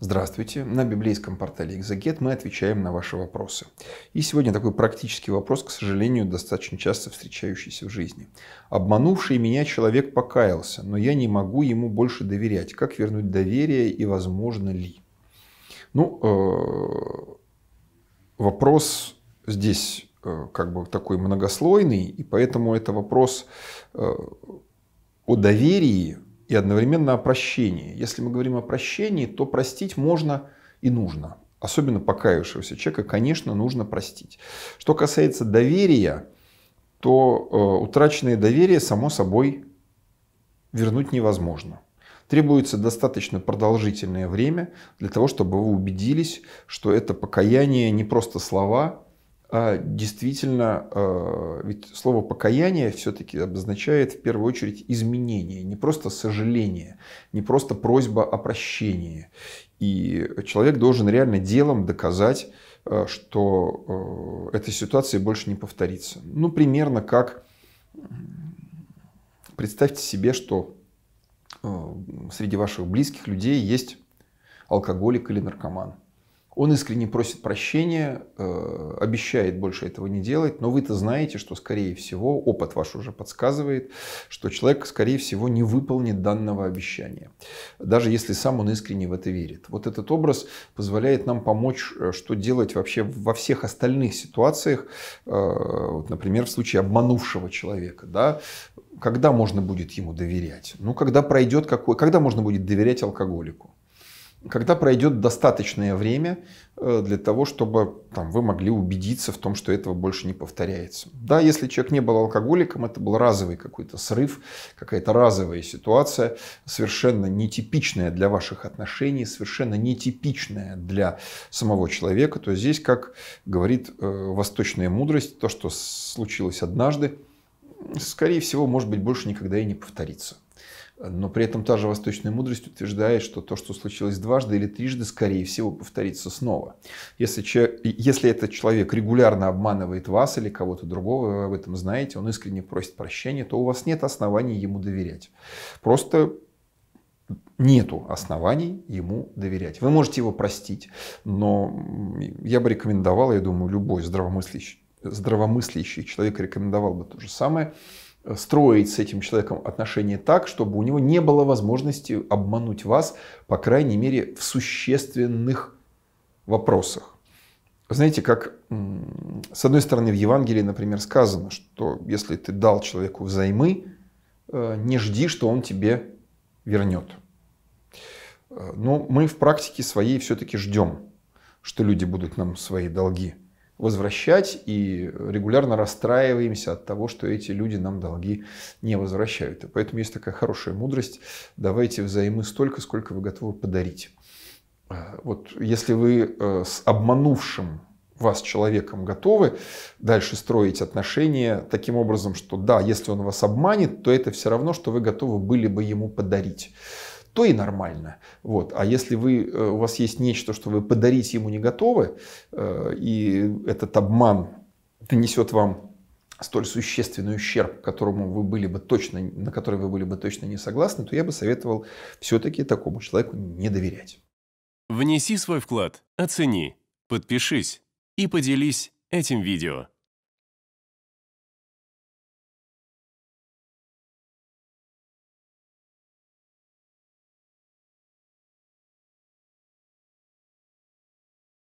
Здравствуйте! На библейском портале «Экзегет» мы отвечаем на ваши вопросы. И сегодня такой практический вопрос, к сожалению, достаточно часто встречающийся в жизни. «Обманувший меня человек покаялся, но я не могу ему больше доверять. Как вернуть доверие и возможно ли?» Ну, э, вопрос здесь э, как бы такой многослойный, и поэтому это вопрос э, о доверии, и одновременно о прощении. Если мы говорим о прощении, то простить можно и нужно. Особенно покаявшегося человека, конечно, нужно простить. Что касается доверия, то э, утраченное доверие, само собой, вернуть невозможно. Требуется достаточно продолжительное время для того, чтобы вы убедились, что это покаяние не просто слова, а, действительно, а, ведь слово покаяние все-таки обозначает в первую очередь изменение, не просто сожаление, не просто просьба о прощении. И человек должен реально делом доказать, а, что этой ситуации больше не повторится. Ну, примерно как представьте себе, что среди ваших близких людей есть алкоголик или наркоман – он искренне просит прощения, э, обещает больше этого не делать, но вы-то знаете, что, скорее всего, опыт ваш уже подсказывает, что человек, скорее всего, не выполнит данного обещания, даже если сам он искренне в это верит. Вот этот образ позволяет нам помочь, э, что делать вообще во всех остальных ситуациях, э, вот, например, в случае обманувшего человека. Да? Когда можно будет ему доверять? Ну, когда пройдет какой... Когда можно будет доверять алкоголику? когда пройдет достаточное время э, для того, чтобы там, вы могли убедиться в том, что этого больше не повторяется. Да, если человек не был алкоголиком, это был разовый какой-то срыв, какая-то разовая ситуация, совершенно нетипичная для ваших отношений, совершенно нетипичная для самого человека, то здесь, как говорит э, восточная мудрость, то, что случилось однажды, скорее всего, может быть, больше никогда и не повторится. Но при этом та же восточная мудрость утверждает, что то, что случилось дважды или трижды, скорее всего, повторится снова. Если, че, если этот человек регулярно обманывает вас или кого-то другого, вы об этом знаете, он искренне просит прощения, то у вас нет оснований ему доверять. Просто нету оснований ему доверять. Вы можете его простить, но я бы рекомендовал, я думаю, любой здравомыслящий здравомыслящий человек рекомендовал бы то же самое, э, строить с этим человеком отношения так, чтобы у него не было возможности обмануть вас, по крайней мере, в существенных вопросах. Знаете, как с одной стороны в Евангелии, например, сказано, что если ты дал человеку взаймы, э, не жди, что он тебе вернет. Э, Но ну, мы в практике своей все-таки ждем, что люди будут нам свои долги возвращать и регулярно расстраиваемся от того, что эти люди нам долги не возвращают. И поэтому есть такая хорошая мудрость. Давайте взаймы столько, сколько вы готовы подарить. А, вот если вы э, с обманувшим вас человеком готовы дальше строить отношения таким образом, что да, если он вас обманет, то это все равно, что вы готовы были бы ему подарить то и нормально. Вот. А если вы, э, у вас есть нечто, что вы подарить ему не готовы, э, и этот обман нанесет вам столь существенный ущерб, которому вы были бы точно, на который вы были бы точно не согласны, то я бы советовал все-таки такому человеку не доверять. Внеси свой вклад, оцени, подпишись и поделись этим видео.